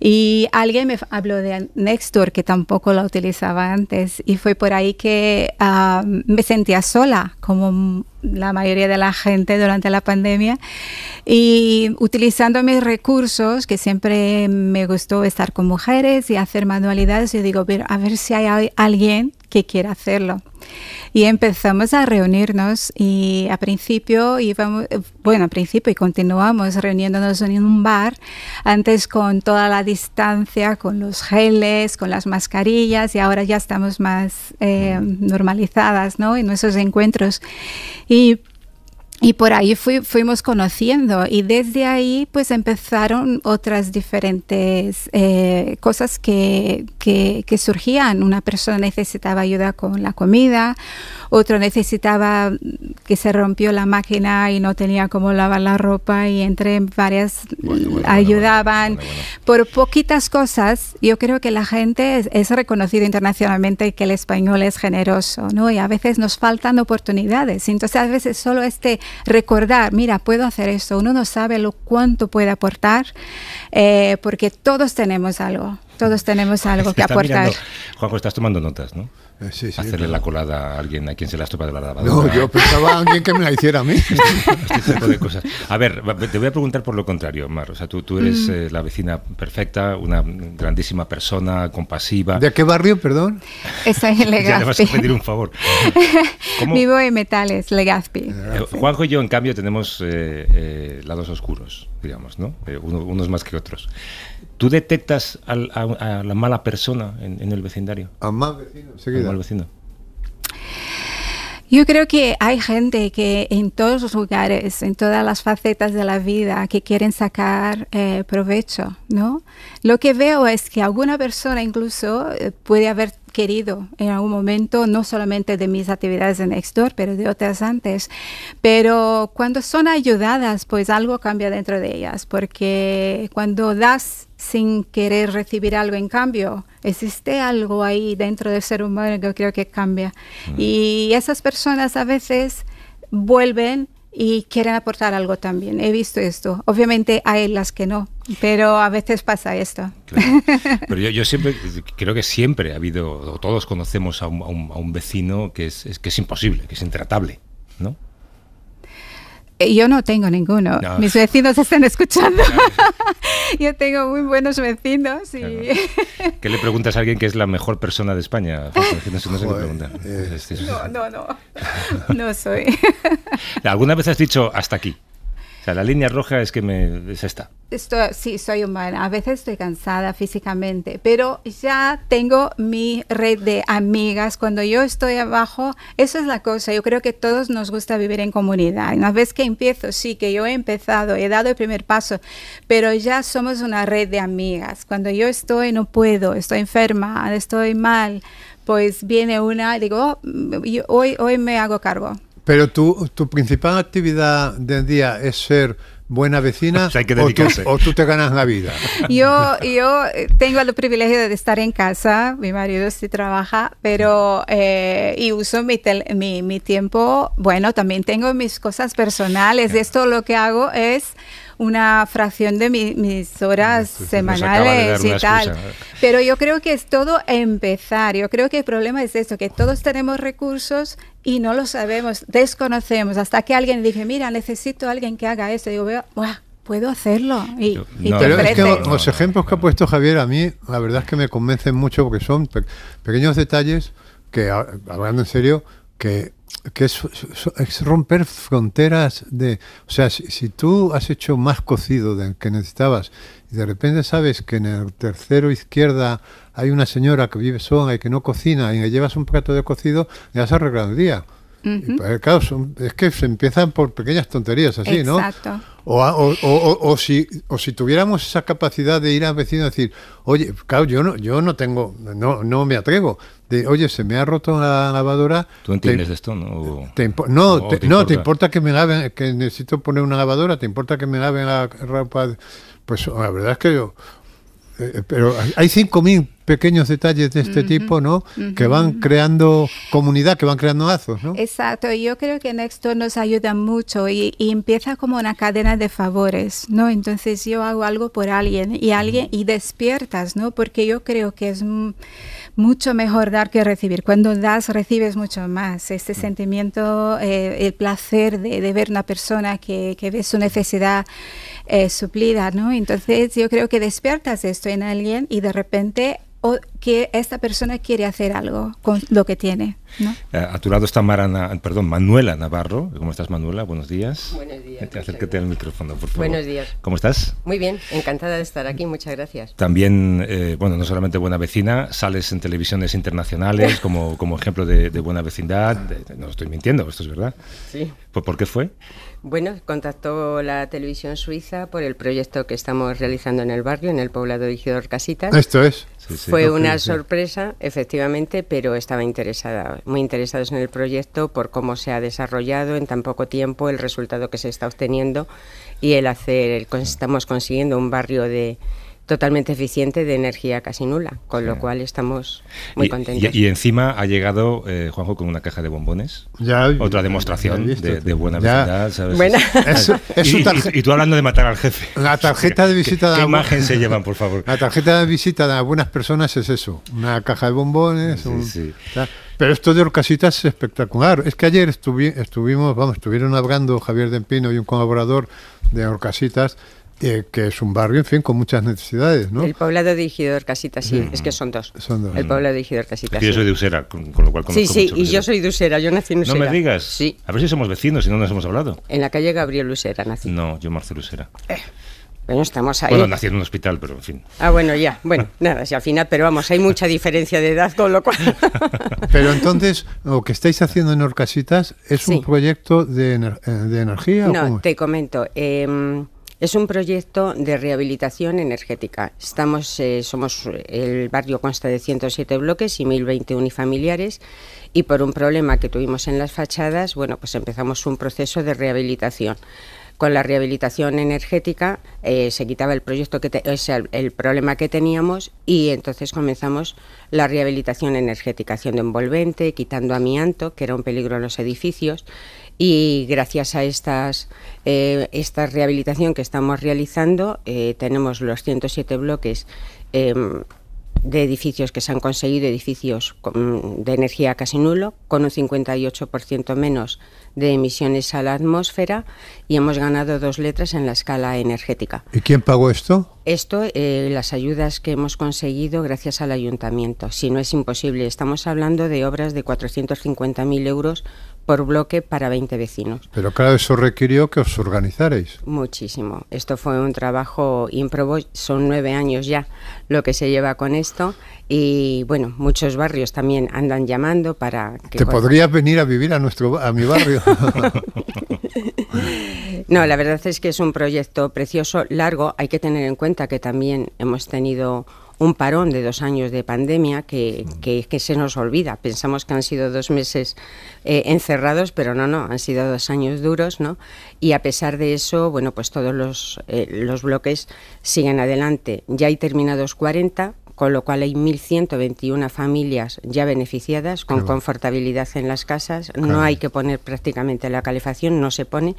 Y alguien me habló de Nextdoor, que tampoco la utilizaba antes, y fue por ahí que ah, me sentía sola, como la mayoría de la gente durante la pandemia y utilizando mis recursos, que siempre me gustó estar con mujeres y hacer manualidades, yo digo, a ver si hay alguien que quiera hacerlo. Y empezamos a reunirnos y a principio íbamos, bueno, a principio y continuamos reuniéndonos en un bar, antes con toda la distancia, con los geles, con las mascarillas y ahora ya estamos más eh, mm. normalizadas, ¿no? En nuestros encuentros. Y y por ahí fuimos conociendo y desde ahí pues empezaron otras diferentes eh, cosas que, que, surgían. Una persona necesitaba ayuda con la comida, otro necesitaba que se rompió la máquina y no tenía cómo lavar la ropa y entre varias ayudaban. por poquitas cosas yo creo que la gente es, es reconocido internacionalmente que el español es generoso ¿no? y a veces nos faltan oportunidades. Entonces a veces solo este recordar, mira, puedo hacer eso, uno no sabe lo cuánto puede aportar, eh, porque todos tenemos algo, todos tenemos algo que, aportar. Juanjo, estás tomando notas, ¿no? Eh, hacerle la colada a alguien a quien se la estopa de la lavadora. No, yo pensaba a alguien que me la hiciera a mí. *laughs* Este a ver, te voy a preguntar por lo contrario, Mar. O sea, tú, tú eres mm. eh, la vecina perfecta, una grandísima persona, compasiva. ¿De qué barrio, perdón? Estoy en Legazpi. *laughs* ya le vas a pedir un favor. *laughs* Vivo en Metales, Legazpi. Ah, eh, Juanjo y yo, en cambio, tenemos lados oscuros, digamos, ¿no? unos más que otros. ¿Tú detectas a, la mala persona en, el vecindario? A más vecino, vecino. Yo creo que hay gente que en todos los lugares, en todas las facetas de la vida, que quieren sacar eh, provecho, ¿no? Lo que veo es que alguna persona incluso eh, puede haber querido en algún momento, no solamente de mis actividades en Nextdoor, pero de otras antes. Pero cuando son ayudadas, pues algo cambia dentro de ellas, porque cuando das sin querer recibir algo en cambio. Existe algo ahí dentro del ser humano que creo que cambia. Y esas personas a veces vuelven y quieren aportar algo también. He visto esto. Obviamente hay las que no, pero a veces pasa esto. *laughs* Pero yo, siempre, creo que siempre ha habido, todos conocemos a un, vecino que es, que es imposible, que es intratable, ¿no? Eh, yo no tengo ninguno. Mis vecinos están escuchando. *laughs* Yo tengo muy buenos vecinos. Y... *laughs* ¿Qué le preguntas a alguien que es la mejor persona de España? No, no, no. *laughs* No soy. ¿Alguna vez has dicho hasta aquí? la línea roja es que me, es esta. sí, soy humana. A veces estoy cansada físicamente, pero ya tengo mi red de amigas. Cuando yo estoy abajo, eso es la cosa. Yo creo que todos nos gusta vivir en comunidad. Una vez que empiezo, sí, que yo he empezado, he dado el primer paso, pero ya somos una red de amigas. Cuando yo estoy, no puedo, estoy enferma, estoy mal, pues viene una, digo, oh, hoy, hoy me hago cargo. Pero tu, tu principal actividad del día es ser buena vecina pues o, tú, te ganas la vida. *laughs* Yo, yo tengo el privilegio de estar en casa, mi marido sí trabaja, pero eh, y uso mi, mi, mi, tiempo, bueno, también tengo mis cosas personales, esto lo que hago es una fracción de mis horas semanales y tal. Pero yo creo que es todo empezar. Yo creo que el problema es eso, que todos tenemos recursos y no lo sabemos, desconocemos. Hasta que alguien dice, mira, necesito alguien que haga eso, Y digo, Buah, puedo hacerlo. Y, los ejemplos que ha puesto Javier a mí, la verdad es que me convencen mucho porque son pequeños detalles que, hablando en serio, que que es, romper fronteras de... O sea, si, tú has hecho más cocido del que necesitabas y de repente sabes que en el tercero izquierda hay una señora que vive sola y que no cocina y le llevas un plato de cocido, ya has arreglado el día. Pues, claro, es que se empiezan por pequeñas tonterías así, ¿no? O, o, si, o si tuviéramos esa capacidad de ir al vecino y decir, oye, claro, yo no, yo no tengo, no, no me atrevo, oye, se me ha roto la lavadora. ¿Tú entiendes esto? No, no, no, te, importa que me laven, que necesito poner una lavadora, te importa que me laven la ropa. Pues la verdad es que yo. Eh, eh, pero hay 5.000 pequeños detalles de este tipo, ¿no? Que van creando comunidad, que van creando lazos, ¿no? Exacto, Y yo creo que Nextdoor nos ayuda mucho y, y, empieza como una cadena de favores, ¿no? Entonces yo hago algo por alguien y alguien y despiertas, ¿no? Porque yo creo que es mucho mejor dar que recibir. Cuando das, recibes mucho más. Este mm. sentimiento, eh, el placer de, ver una persona que, que ve su necesidad eh, suplida, ¿no? Entonces yo creo que despiertas esto en alguien y de repente o que esta persona quiere hacer algo con lo que tiene. ¿no? Eh, a tu lado está Marana, perdón, Manuela Navarro. ¿Cómo estás, Manuela? Buenos días. Buenos días. Eh, acércate al micrófono, por favor. Buenos días. ¿Cómo estás? Muy bien, encantada de estar aquí, muchas gracias. También, eh, bueno, no solamente buena vecina, sales en televisiones internacionales como, *laughs* como ejemplo de, buena vecindad. No estoy mintiendo, esto es verdad. Sí. ¿Por, qué fue? Bueno, contactó la televisión suiza por el proyecto que estamos realizando en el barrio, en el poblado de Higidor Casitas. Esto es. Fue una sorpresa, efectivamente, pero estaba interesada, muy interesados en el proyecto por cómo se ha desarrollado en tan poco tiempo, el resultado que se está obteniendo y el hacer, el, estamos consiguiendo un barrio de, totalmente eficiente de energía casi nula, con lo cual estamos muy contentos. Y, encima ha llegado eh, Juanjo con una caja de bombones. Otra demostración de, buena vecindad, ¿sabes? Es, *laughs* y, y, tú hablando de matar al jefe. La tarjeta de visita ¿Qué, de imagen se llevan, por favor? *laughs* La tarjeta de visita de buenas personas es eso, una caja de bombones. sí. Pero esto de Orcasitas es espectacular. Es que ayer estuvimos, vamos, estuvieron hablando Javier Dempino y un colaborador de Orcasitas que es un barrio, en fin, con muchas necesidades, ¿no? El poblado de Igidor sí. Es que son dos. Son dos. El poblado de Igidor Casita. sí. yo soy de Usera, con, lo cual Sí, sí, y yo soy de Usera, yo nací en Usera. No me digas. Sí. A ver si somos vecinos, si no nos hemos hablado. En la calle Gabriel Usera nací. No, yo Marcelo Usera. Eh. Bueno, estamos ahí. Bueno, nací en un hospital, pero en fin. Ah, bueno, ya. Bueno, *laughs* nada, si al final, pero vamos, hay mucha diferencia de edad, con lo cual. *laughs* pero entonces, lo que estáis haciendo en Orcasitas es un proyecto de, eh, de energía. No, te comento. Eh, es un proyecto de rehabilitación energética. Estamos, eh, somos, el barrio consta de 107 bloques y 1020 unifamiliares y por un problema que tuvimos en las fachadas, bueno, pues empezamos un proceso de rehabilitación con la rehabilitación energética eh, se quitaba el proyecto que problema que teníamos y entonces comenzamos la rehabilitación energética haciendo envolvente, quitando amianto, que era un peligro en los edificios, y gracias a estas, eh, esta rehabilitación que estamos realizando eh, tenemos los 107 bloques em, de edificios que se han conseguido, edificios de energía casi nulo, con un 58% menos de emisiones a la atmósfera y hemos ganado dos letras en la escala energética. ¿Y quién pagó esto? Esto, eh, las ayudas que hemos conseguido gracias al ayuntamiento, si no es imposible. Estamos hablando de obras de 450.000 euros por bloque para 20 vecinos. Pero claro, eso requirió que os organizarais. Muchísimo. Esto fue un trabajo improbo, son nueve años ya lo que se lleva con esto y bueno, muchos barrios también andan llamando para... Que Te podrías venir a vivir a, nuestro, a mi barrio. *laughs* no, la verdad es que es un proyecto precioso, largo. Hay que tener en cuenta que también hemos tenido un parón de dos años de pandemia que, se nos olvida. Pensamos que han sido dos meses eh, encerrados, pero no, no, han sido dos años duros, ¿no? Y a pesar de eso, bueno, pues todos los, eh, bloques siguen adelante. Ya hay terminados 40, con lo cual hay 1.121 familias ya beneficiadas con confortabilidad en las casas. No hay que poner prácticamente la calefacción, no se pone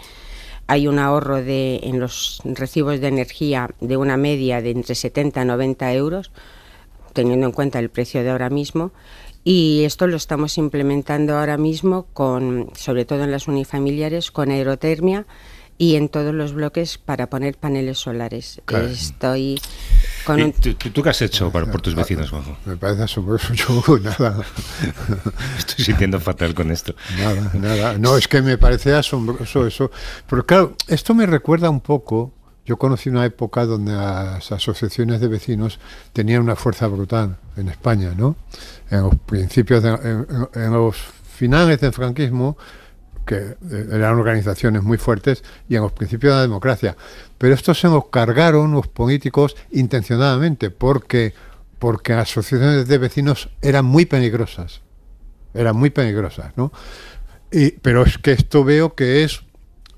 hay un ahorro de, en los recibos de energía de una media de entre 70 a 90 euros, teniendo en cuenta el precio de ahora mismo. Y esto lo estamos implementando ahora mismo, con, sobre todo en las unifamiliares, con aerotermia y en todos los bloques para poner paneles solares. Estoy ¿Tú, qué has hecho por, por tus ah, vecinos, Juanjo? Me parece asombroso, *laughs* yo nada. *laughs* Estoy sintiendo fatal con esto. Nada, nada. No, es que me parece asombroso eso. Pero claro, esto me recuerda un poco... Yo conocí una época donde las asociaciones de vecinos tenían una fuerza brutal en España, ¿no? En los principios, en los finales del franquismo, que eh, eran organizaciones muy fuertes y en los principios de la democracia. Pero esto se nos cargaron los políticos intencionadamente porque, porque asociaciones de vecinos eran muy peligrosas. Eran muy peligrosas, ¿no? Y, pero es que esto veo que es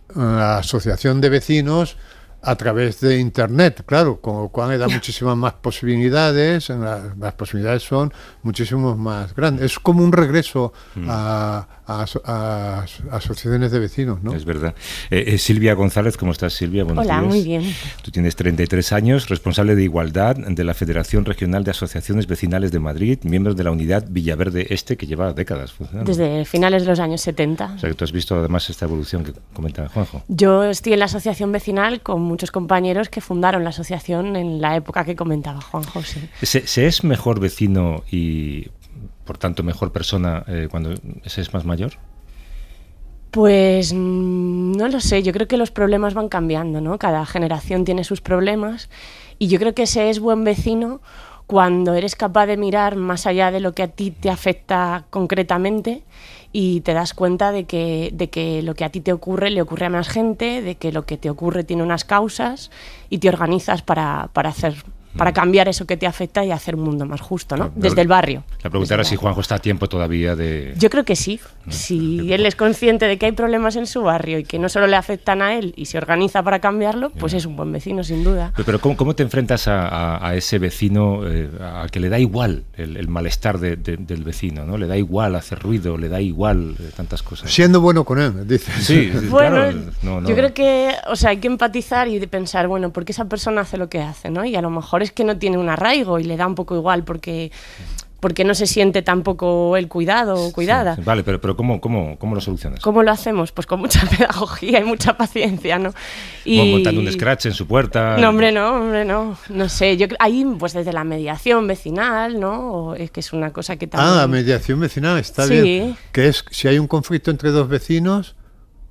eh, la asociación de vecinos a través de Internet, claro, con lo cual da muchísimas más posibilidades, las, posibilidades son muchísimos más grandes. Es como un regreso mm. a, a, asociaciones de vecinos, ¿no? Es verdad. Eh, eh, Silvia González, ¿cómo estás, Silvia? Hola, muy bien. Tú tienes 33 años, responsable de Igualdad de la Federación Regional de Asociaciones Vecinales de Madrid, miembro de la unidad Villaverde Este, que lleva décadas funcionando. Desde finales de los años 70. O sea, que tú has visto además esta evolución que comentaba Juanjo. Yo estoy en la asociación vecinal con muchos compañeros que fundaron la asociación en la época que comentaba Juan José. se es mejor vecino y por tanto mejor persona eh, cuando se es más mayor? Pues mm, no lo sé, yo creo que los problemas van cambiando, ¿no? Cada generación tiene sus problemas y yo creo que ese es buen vecino cuando eres capaz de mirar más allá de lo que a ti te afecta concretamente y te das cuenta de que, lo que a ti te ocurre le ocurre a más gente, de que lo que te ocurre tiene unas causas y te organizas para, para hacer para mm. cambiar eso que te afecta y hacer un mundo más justo, ¿no? Desde el barrio. La pregunta era si Juanjo está a tiempo todavía de... Yo creo que sí. si él es consciente de que hay problemas en su barrio y que no solo le afectan a él y se organiza para cambiarlo, pues es un buen vecino, sin duda. Pero, ¿cómo, te enfrentas a, ese vecino eh, ...a que le da igual el, malestar del vecino, ¿no? Le da igual hacer ruido, le da igual eh, tantas cosas. Siendo bueno con él, ...dice... Sí, *laughs* bueno, yo creo que, o sea, hay que empatizar y pensar, bueno, ¿por qué esa persona hace lo que hace, no? Y a lo mejor es que no tiene un arraigo y le da un poco igual porque porque no se siente tampoco el cuidado o cuidada. vale, pero, pero ¿cómo, cómo, cómo lo solucionas? ¿Cómo lo hacemos? Pues con mucha *laughs* pedagogía y mucha paciencia, ¿no? Y... montando un scratch en su puerta. No, hombre, no, hombre, no. No sé, yo ahí pues desde la mediación vecinal, ¿no? es que es una cosa que ah, también... Ah, mediación vecinal, está bien. Que es si hay un conflicto entre dos vecinos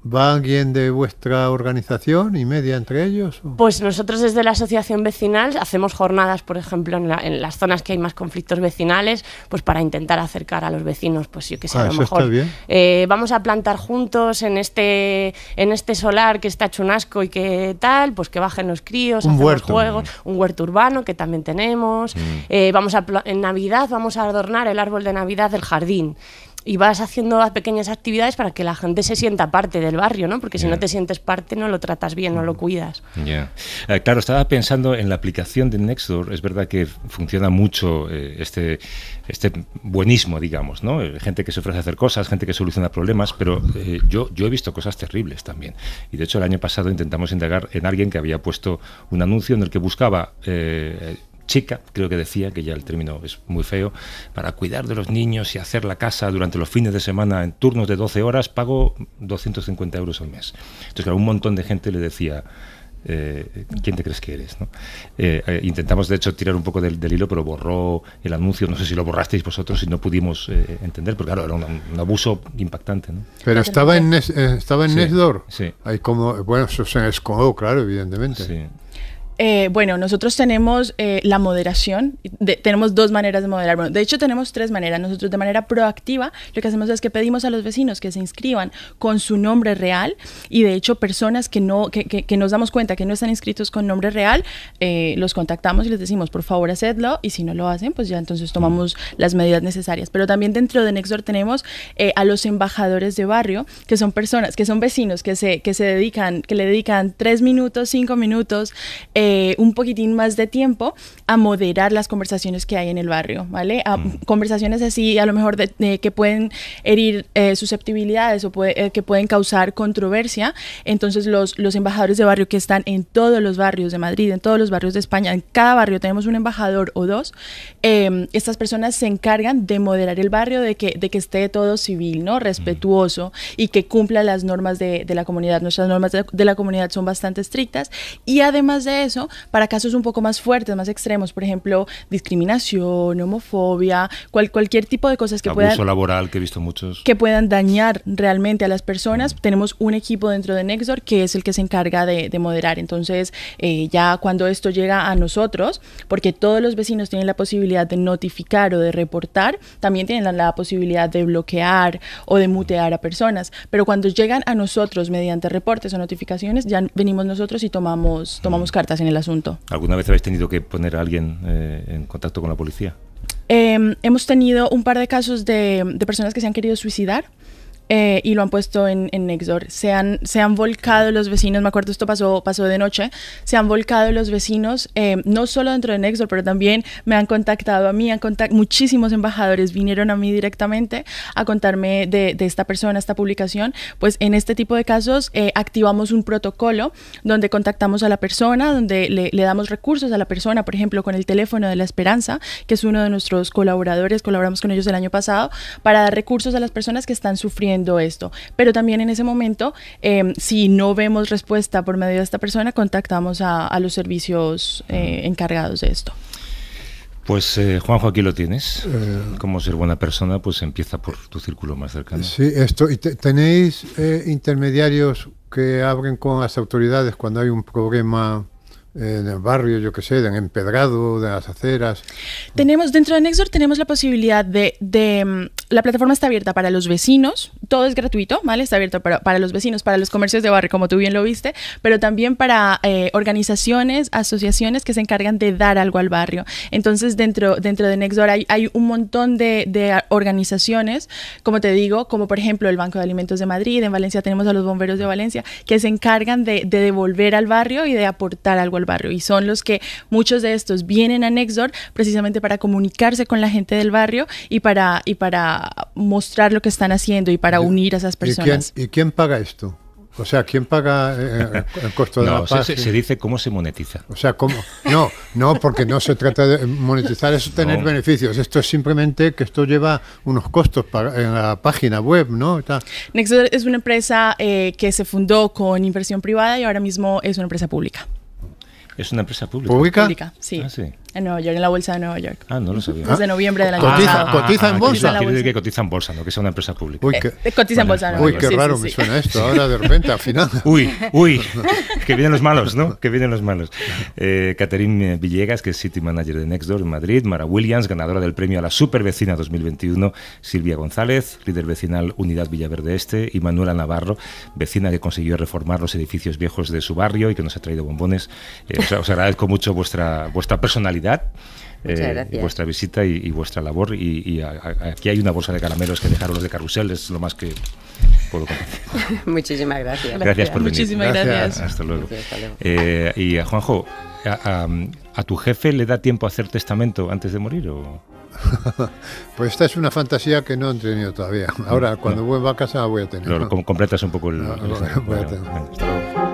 ¿Va alguien de vuestra organización y media entre ellos? Pues nosotros desde la asociación vecinal hacemos jornadas, por ejemplo, en, las zonas que hay más conflictos vecinales, pues para intentar acercar a los vecinos, pues yo que sé, ah, a lo mejor eh, vamos a plantar juntos en este, en este solar que está chunasco y que tal, pues que bajen los críos, un huerto. juegos, un huerto urbano que también tenemos, mm. eh, vamos a, en Navidad vamos a adornar el árbol de Navidad del jardín y vas haciendo las pequeñas actividades para que la gente se sienta parte del barrio, ¿no? Porque si no te sientes parte no lo tratas bien, no lo mm. cuidas. Eh, claro, estaba pensando en la aplicación de Nextdoor. Es verdad que funciona mucho eh, este, este buenismo, digamos, ¿no? Eh, gente que se ofrece a hacer cosas, gente que soluciona problemas, pero yo, yo he visto cosas terribles también. Y de hecho el año pasado intentamos indagar en alguien que había puesto un anuncio en el que buscaba chica, creo que decía, que ya el término es muy feo, para cuidar de los niños y hacer la casa durante los fines de semana en turnos de 12 horas, pago 250 euros al mes. Entonces, claro, un montón de gente le decía, eh, ¿quién te crees que eres? Eh, eh, intentamos, de hecho, tirar un poco del, hilo, pero borró el anuncio. No sé si lo borrasteis vosotros y no pudimos entender, porque claro, era un, abuso impactante. Pero estaba en, estaba en sí, Sí. como, bueno, eso se escondió, claro, evidentemente. Sí. Eh, bueno, nosotros tenemos eh, la moderación, tenemos dos maneras de moderar. de hecho, tenemos tres maneras. Nosotros de manera proactiva lo que hacemos es que pedimos a los vecinos que se inscriban con su nombre real y de hecho personas que, no, que, nos damos cuenta que no están inscritos con nombre real, eh, los contactamos y les decimos, por favor, hacedlo y si no lo hacen, pues ya entonces tomamos las medidas necesarias. Pero también dentro de Nextdoor tenemos a los embajadores de barrio, que son personas, que son vecinos, que se, que se dedican, que le dedican tres minutos, cinco minutos. Eh, un poquitín más de tiempo a moderar las conversaciones que hay en el barrio, ¿vale? A, mm. Conversaciones así, a lo mejor que pueden herir eh, susceptibilidades o eh, que pueden causar controversia. Entonces los, los embajadores de barrio que están en todos los barrios de Madrid, en todos los barrios de España, en cada barrio tenemos un embajador o dos, estas personas se encargan de moderar el barrio, de que, de que esté todo civil, ¿no? Respetuoso mm. y que cumpla las normas de, de la comunidad. Nuestras normas de, de la comunidad son bastante estrictas y además de eso, para casos un poco más fuertes, más extremos, por ejemplo, discriminación, homofobia, cualquier tipo de cosas que Abuso puedan... laboral, que he visto muchos. Que puedan dañar realmente a las personas. Mm. Tenemos un equipo dentro de Nextdoor que es el que se encarga de, moderar. Entonces, eh, ya cuando esto llega a nosotros, porque todos los vecinos tienen la posibilidad de notificar o de reportar, también tienen la, posibilidad de bloquear o de mutear a personas. Pero cuando llegan a nosotros mediante reportes o notificaciones, ya venimos nosotros y tomamos, tomamos mm. cartas en el asunto. ¿Alguna vez habéis tenido que poner a alguien eh, en contacto con la policía? Em, hemos tenido un par de casos de, de, personas que se han querido suicidar eh, y lo han puesto en, en Nextdoor. Se han, se han volcado los vecinos, me acuerdo esto pasó, pasó de noche, se han volcado los vecinos, eh, no solo dentro de Nextdoor, pero también me han contactado a mí, han muchísimos embajadores vinieron a mí directamente a contarme de, de, esta persona, esta publicación. Pues en este tipo de casos eh, activamos un protocolo donde contactamos a la persona, donde le, le, damos recursos a la persona, por ejemplo, con el teléfono de la esperanza, que es uno de nuestros colaboradores, colaboramos con ellos el año pasado, para dar recursos a las personas que están sufriendo esto. Pero también en ese momento, em, si no vemos respuesta por medio de esta persona, contactamos a, los servicios eh, encargados de esto. Pues juan eh, Juanjo, aquí lo tienes. Eh, Como ser buena persona, pues empieza por tu círculo más cercano. Sí, esto. ¿Y ¿Tenéis intermediarios que abren con las autoridades cuando hay un problema en el barrio, yo que sé, en empedrado, de las aceras. Tenemos, dentro de nexor tenemos la posibilidad de, de, la plataforma está abierta para los vecinos, todo es gratuito, ¿vale? Está abierto para, los vecinos, para los comercios de barrio, como tú bien lo viste, pero también para eh, organizaciones, asociaciones que se encargan de dar algo al barrio. Entonces, dentro, dentro de Nextdoor hay, un montón de, organizaciones, como te digo, como por ejemplo el Banco de Alimentos de Madrid, en Valencia tenemos a los bomberos de Valencia, que se encargan de, devolver al barrio y de aportar algo al barrio. Y son los que muchos de estos vienen a Nextdoor precisamente para comunicarse con la gente del barrio y para... Y para mostrar lo que están haciendo y para unir a esas personas. ¿Y quién, paga esto? O sea, ¿quién paga eh, eh, el *laughs* costo de la paz? Se, se, dice cómo se monetiza. O sea, ¿cómo? No, no, porque no se trata de monetizar, es *laughs* tener beneficios. Esto es simplemente que esto lleva unos costos en la página web, ¿no? Está. Nexo es una empresa eh, que se fundó con inversión privada y ahora mismo es una empresa pública. ¿Es una empresa pública? ¿Pública? sí. Ah, sí. En Nueva York, en la bolsa de Nueva York. Ah, no lo sabía. Desde ah. noviembre de la pasado. Ah, ¿Cotiza, en ah, bolsa? Quiere decir que cotiza en bolsa, no que sea una empresa pública. Eh, eh, cotiza en bolsa. uy, qué raro me suena esto ahora de repente, al final. *laughs* Uy, uy, que vienen los malos, ¿no? Que vienen los malos. Eh, Villegas, que es City Manager de Nextdoor en Madrid. Mara Williams, ganadora del premio a la Supervecina 2021. Silvia González, líder vecinal Unidad Villaverde Este. Y Manuela Navarro, vecina que consiguió reformar los edificios viejos de su barrio y que nos ha traído bombones. Eh, os, agradezco mucho vuestra, vuestra personalidad. Eh, vuestra visita y, vuestra labor. Y, aquí hay una bolsa de caramelos que dejaron los de carrusel, es lo más que puedo compartir. *laughs* Muchísimas gracias. Gracias por venir. Muchísimas gracias. Hasta luego. Eh, y a Juanjo, a, tu jefe le da tiempo a hacer testamento antes de morir o...? *laughs* pues esta es una fantasía que no he tenido todavía. Ahora, cuando vuelva a casa voy a tener. completas un poco el... hasta luego.